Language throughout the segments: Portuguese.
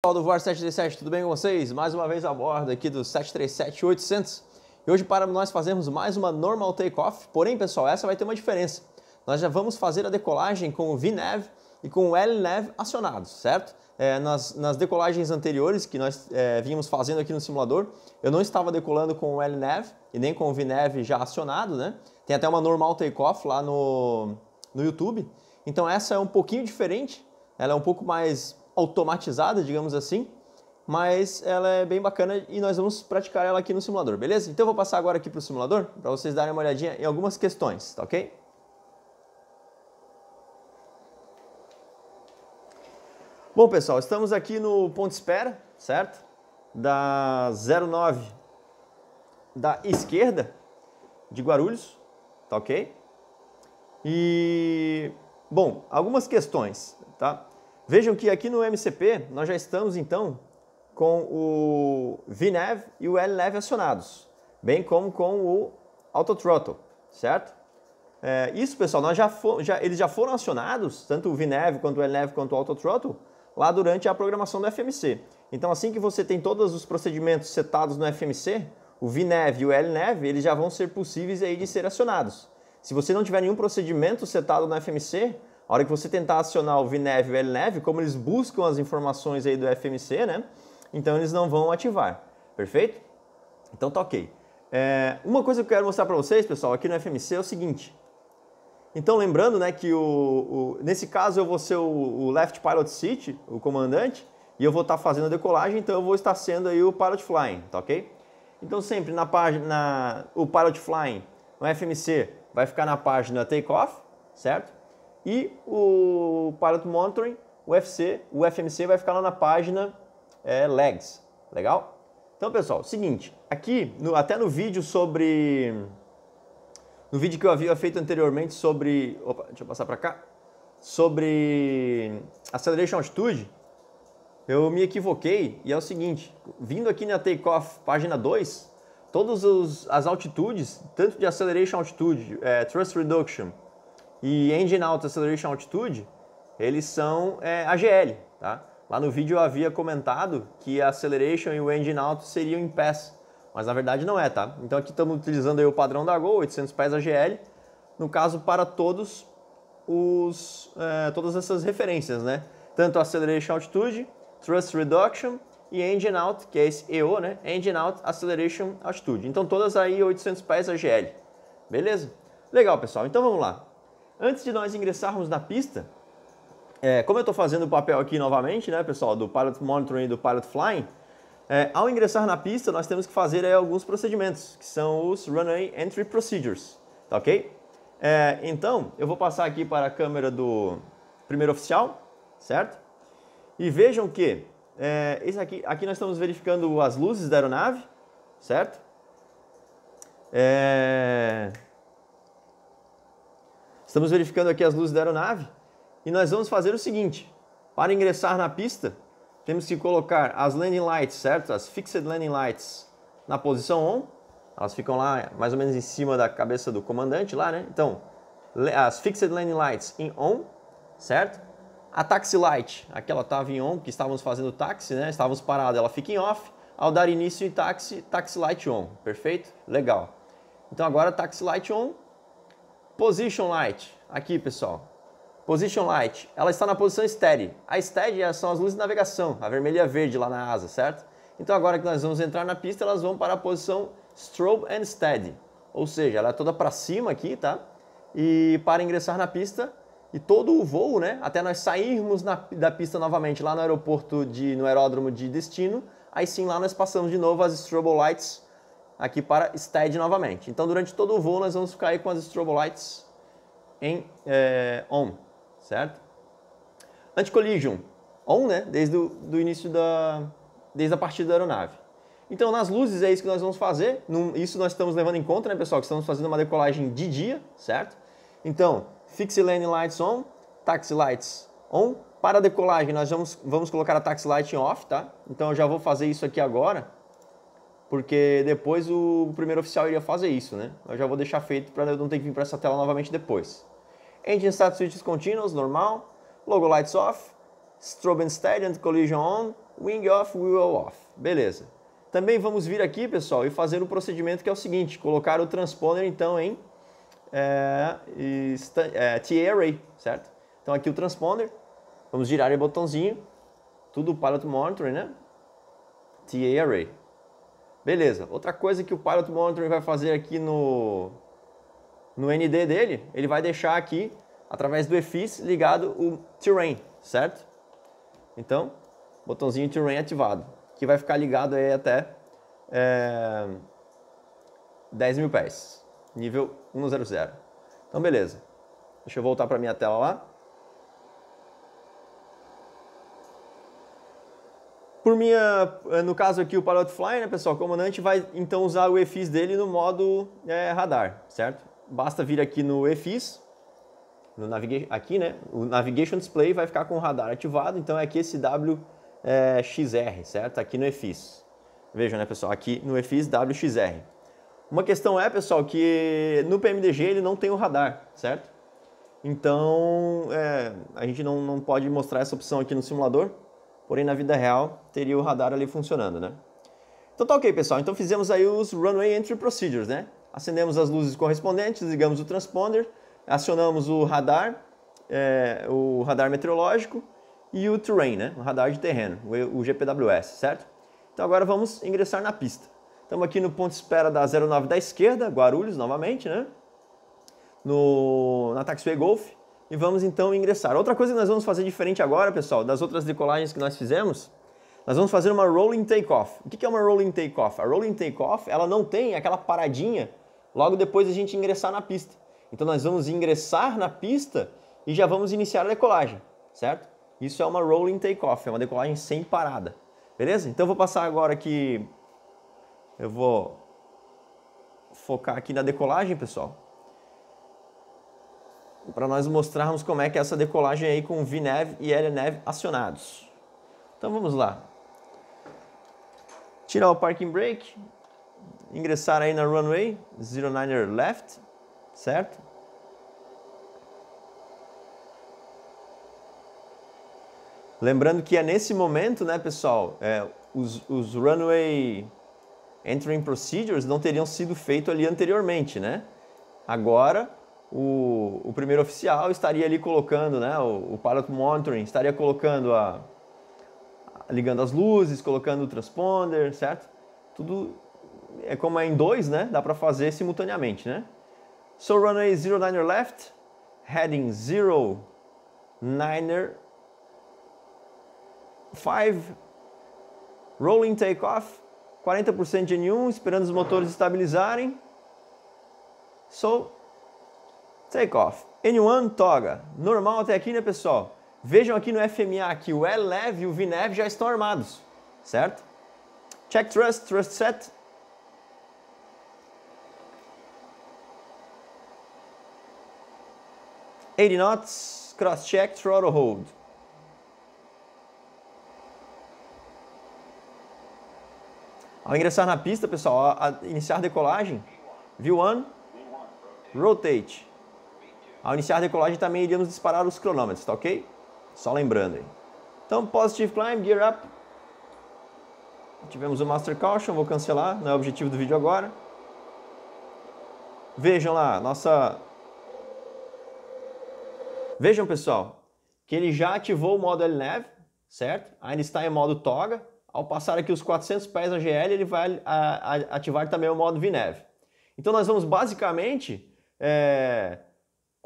Pessoal do Voar 737, tudo bem com vocês? Mais uma vez a bordo aqui do 737-800 e hoje para nós fazermos mais uma normal takeoff, porém pessoal, essa vai ter uma diferença. Nós já vamos fazer a decolagem com o VNAV e com o LNAV acionados, certo? É, nas, nas, decolagens anteriores que nós é, vínhamos fazendo aqui no simulador, eu não estava decolando com o LNAV e nem com o VNAV já acionado, né? Tem até uma normal takeoff lá no, no YouTube, então essa é um pouquinho diferente, ela é um pouco mais automatizada, digamos assim, mas ela é bem bacana e nós vamos praticar ela aqui no simulador, beleza? Então eu vou passar agora aqui para o simulador para vocês darem uma olhadinha em algumas questões, tá ok? Bom pessoal, estamos aqui no ponto de espera, certo? Da 09 da esquerda de Guarulhos, tá ok? E, bom, algumas questões, tá? Vejam que aqui no MCP nós já estamos então com o VNAV e o LNAV acionados, bem como com o autothrottle, certo? É, isso, pessoal, nós já, já eles já foram acionados, tanto o VNAV quanto o LNAV quanto o autothrottle, lá durante a programação do FMC. Então, assim que você tem todos os procedimentos setados no FMC, o VNAV e o LNAV, eles já vão ser possíveis aí de ser acionados. Se você não tiver nenhum procedimento setado no FMC, a hora que você tentar acionar o VNEV e o LNEV, como eles buscam as informações aí do FMC, né? Então eles não vão ativar, perfeito? Então tá ok. É, uma coisa que eu quero mostrar para vocês, pessoal, aqui no FMC é o seguinte. Então lembrando, né, que o, o nesse caso eu vou ser o, o, Left Pilot Seat, o comandante, e eu vou estar tá fazendo a decolagem, então eu vou estar sendo aí o Pilot Flying, tá ok? Então sempre na página, o Pilot Flying, no FMC, vai ficar na página Takeoff, certo? E o Pilot Monitoring, o FC, o FMC vai ficar lá na página é, Legs. Legal? Então, pessoal, seguinte, aqui, no, até no vídeo sobre... No vídeo que eu havia feito anteriormente sobre... Opa, deixa eu passar para cá. Sobre Acceleration Altitude, eu me equivoquei e é o seguinte, vindo aqui na Takeoff, página 2, todas as altitudes, tanto de Acceleration Altitude, é, Thrust Reduction, e Engine Auto Acceleration Altitude, eles são é, AGL, tá? Lá no vídeo eu havia comentado que a Acceleration e o Engine Auto seriam em pés, mas na verdade não é, tá? Então aqui estamos utilizando o padrão da Gol, 800 pés AGL, no caso para todos os, é, todas essas referências, né? Tanto Acceleration Altitude, Thrust Reduction e Engine Out, que é esse EO, né? Engine Out Acceleration Altitude. Então todas aí 800 pés AGL. Beleza? Legal, pessoal. Então vamos lá. Antes de nós ingressarmos na pista, é, como eu estou fazendo o papel aqui novamente, né, pessoal, do Pilot Monitoring e do Pilot Flying, é, ao ingressar na pista, nós temos que fazer aí, alguns procedimentos, que são os Runway Entry Procedures, tá ok? É, então, eu vou passar aqui para a câmera do primeiro oficial, certo? E vejam que, é, esse aqui, aqui nós estamos verificando as luzes da aeronave, certo? É... Estamos verificando aqui as luzes da aeronave e nós vamos fazer o seguinte. Para ingressar na pista, temos que colocar as landing lights, certo? As fixed landing lights na posição on. Elas ficam lá mais ou menos em cima da cabeça do comandante lá, né? Então, as fixed landing lights em on, certo? A taxi light, aquela estava em on, que estávamos fazendo táxi, né? Estávamos parados, ela fica em off. Ao dar início em táxi, taxi light on, perfeito? Legal. Então agora taxi light on, Position light, aqui pessoal. Position light, ela está na posição steady. A steady é- são as luzes de navegação, a vermelha e a verde lá na asa, certo? Então agora que nós vamos entrar na pista, elas vão para a posição strobe and steady. Ou seja, ela é toda para cima aqui, tá? E para ingressar na pista, e todo o voo, né, até nós sairmos na, da pista novamente lá no aeroporto, de, no aeródromo de destino, aí sim lá nós passamos de novo as strobe lights aqui para STED novamente. Então, durante todo o voo, nós vamos ficar aí com as strobo lights em é, on, certo? Anti-collision, on, né? Desde o do início da... desde a partida da aeronave. Então, nas luzes é isso que nós vamos fazer. Isso nós estamos levando em conta, né, pessoal? Que estamos fazendo uma decolagem de dia, certo? Então, fixe lane lights on, taxi lights on. Para a decolagem, nós vamos, vamos colocar a taxi light em off, tá? Então, eu já vou fazer isso aqui agora porque depois o primeiro oficial iria fazer isso, né? Eu já vou deixar feito para não ter que vir para essa tela novamente depois. Engine Start Switches Continuous, normal. Logo Lights Off. Strobe and Steady and Collision On. Wing Off, Wheel Off. Beleza. Também vamos vir aqui, pessoal, e fazer um procedimento que é o seguinte. Colocar o transponder, então, em é, é, T-Array, certo? Então aqui o transponder. Vamos girar o botãozinho. Tudo Pilot Monitoring, né? T-Array. Beleza. Outra coisa que o Pilot Monitoring vai fazer aqui no, no ND dele, ele vai deixar aqui, através do EFIS, ligado o Terrain, certo? Então, botãozinho Terrain ativado, que vai ficar ligado aí até é, 10 mil pés, nível 100. Então, beleza. Deixa eu voltar para minha tela lá. Por minha, eh, no caso aqui o Pilot Fly, né, pessoal, o comandante vai então usar o EFIS dele no modo é, radar, certo? Basta vir aqui no EFIS, no aqui, né? O Navigation Display vai ficar com o radar ativado, então é aqui esse WXR, eh, certo? Aqui no EFIS. Vejam, né, pessoal? Aqui no EFIS WXR. Uma questão é, pessoal, que no PMDG ele não tem o radar, certo? Então, é, a gente não, não pode mostrar essa opção aqui no simulador, porém na vida real teria o radar ali funcionando, né? Então tá ok, pessoal. Então fizemos aí os Runway Entry Procedures, né? Acendemos as luzes correspondentes, ligamos o transponder, acionamos o radar, é, o radar meteorológico e o terrain, né? O radar de terreno, o GPWS, certo? Então agora vamos ingressar na pista. Estamos aqui no ponto de espera da 09 da esquerda, Guarulhos novamente, né? No, na Taxway Golf e vamos então ingressar. Outra coisa que nós vamos fazer diferente agora, pessoal, das outras decolagens que nós fizemos, nós vamos fazer uma rolling takeoff. O que é uma rolling takeoff? A rolling takeoff ela não tem aquela paradinha logo depois a gente ingressar na pista. Então nós vamos ingressar na pista e já vamos iniciar a decolagem, certo? Isso é uma rolling takeoff, é uma decolagem sem parada. Beleza? Então eu vou passar agora aqui. Eu vou focar aqui na decolagem, pessoal para nós mostrarmos como é que é essa decolagem aí com VNEV e LNEV acionados. Então vamos lá. Tirar o parking brake, ingressar aí na runway, 09er left, certo? Lembrando que é nesse momento, né, pessoal, é, os, os runway entering procedures não teriam sido feitos ali anteriormente, né? Agora o, o primeiro oficial estaria ali colocando, né, o, o pilot monitoring estaria colocando a, a ligando as luzes, colocando o transponder, certo? Tudo é como é em dois, né? Dá para fazer simultaneamente, né? So runway 09 left, heading 09 5 rolling takeoff, 40% de N1, esperando os motores estabilizarem. So take off. N1 toga. Normal até aqui, né, pessoal? Vejam aqui no FMA que o LEV e o VNEV já estão armados, certo? Check thrust, thrust set. Eighty knots, cross check, throttle hold. Ao ingressar na pista, pessoal, a iniciar a decolagem, V1, rotate. Ao iniciar a decolagem também iríamos disparar os cronômetros, tá ok? Só lembrando aí. Então, positive climb, gear up. Tivemos o Master Caution, vou cancelar, não é o objetivo do vídeo agora. Vejam lá, nossa... Vejam, pessoal, que ele já ativou o modo LNAV, certo? Ainda está em modo toga. Ao passar aqui os 400 pés AGL GL, ele vai a, a, ativar também o modo VNAV. Então, nós vamos basicamente... É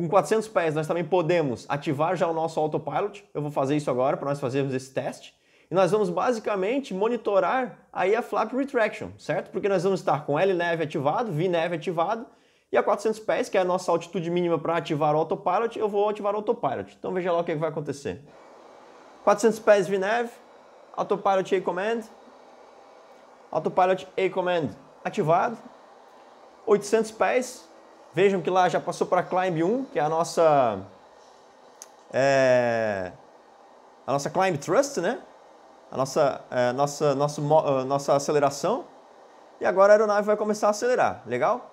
com 400 pés, nós também podemos ativar já o nosso autopilot. Eu vou fazer isso agora para nós fazermos esse teste. E nós vamos basicamente monitorar aí a flap retraction, certo? Porque nós vamos estar com L neve ativado, V neve ativado e a 400 pés, que é a nossa altitude mínima para ativar o autopilot, eu vou ativar o autopilot. Então veja lá o que, é que vai acontecer. 400 pés V neve, autopilot A command, autopilot A command ativado, 800 pés, Vejam que lá já passou para Climb 1, que é a nossa... É, a nossa Climb Trust, né? A nossa, é, nossa, nosso, eh, nossa aceleração. E agora a aeronave vai começar a acelerar, legal?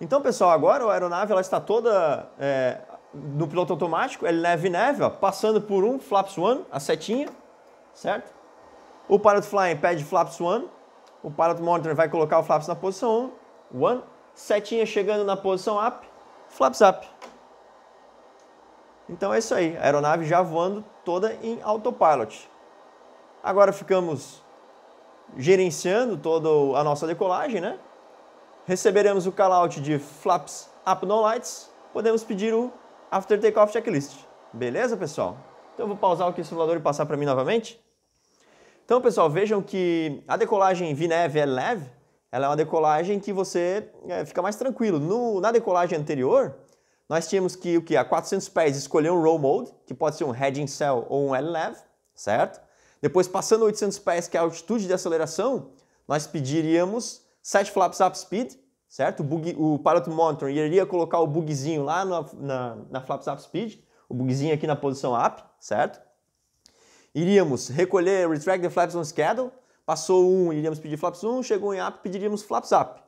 Então, pessoal, agora a aeronave ela está toda é, no piloto automático, ele é neve e neve, ó, passando por um flaps one, a setinha, certo? O pilot flying pede flaps one, o pilot monitor vai colocar o flaps na posição 1, one, setinha chegando na posição up, flaps up. Então é isso aí, a aeronave já voando toda em autopilot. Agora ficamos gerenciando toda a nossa decolagem, né? Receberemos o callout de flaps up no lights, podemos pedir o after takeoff checklist. Beleza, pessoal? Então eu vou pausar aqui o simulador e passar para mim novamente. Então, pessoal, vejam que a decolagem Vineve é leve, ela é uma decolagem que você é, fica mais tranquilo. No, na decolagem anterior, nós tínhamos que o que a 400 pés escolher um roll mode, que pode ser um heading cell ou um LNAV, certo? Depois, passando 800 pés, que é a altitude de aceleração, nós pediríamos 7 flaps up speed, certo? O, bug, o pilot monitor iria colocar o bugzinho lá na, na, na flaps up speed, o bugzinho aqui na posição up, certo? Iríamos recolher retract the flaps on schedule, Passou um, iríamos pedir flaps 1, chegou em up, pediríamos flaps up.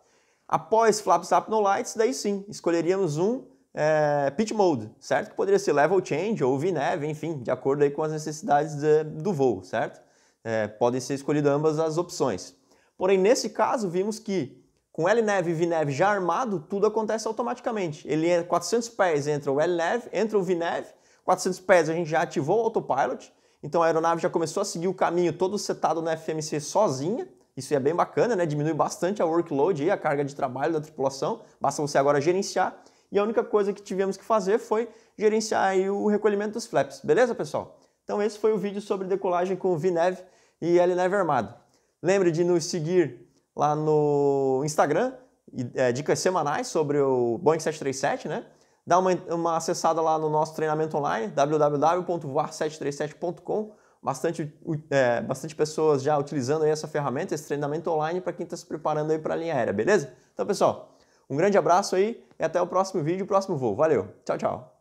Após flaps up no lights, daí sim, escolheríamos um é, pitch mode, certo? Que poderia ser level change ou V-Nav, enfim, de acordo aí com as necessidades de, do voo, certo? É, podem ser escolhidas ambas as opções. Porém, nesse caso, vimos que com LNAV e VNAV já armado, tudo acontece automaticamente. Ele é 400 pés, entra o LNAV, entra o VNAV, 400 pés a gente já ativou o autopilot, então a aeronave já começou a seguir o caminho todo setado na FMC sozinha. Isso é bem bacana, né? Diminui bastante a workload e a carga de trabalho da tripulação. Basta você agora gerenciar. E a única coisa que tivemos que fazer foi gerenciar o recolhimento dos flaps. Beleza, pessoal? Então esse foi o vídeo sobre decolagem com Vineve e LNEV Armado. Lembre de nos seguir lá no Instagram, é, dicas semanais sobre o Boeing 737, né? dá uma, uma acessada lá no nosso treinamento online, www.var737.com. Bastante, é, bastante pessoas já utilizando essa ferramenta, esse treinamento online para quem está se preparando aí para a linha aérea, beleza? Então, pessoal, um grande abraço aí e até o próximo vídeo, o próximo voo. Valeu, tchau, tchau!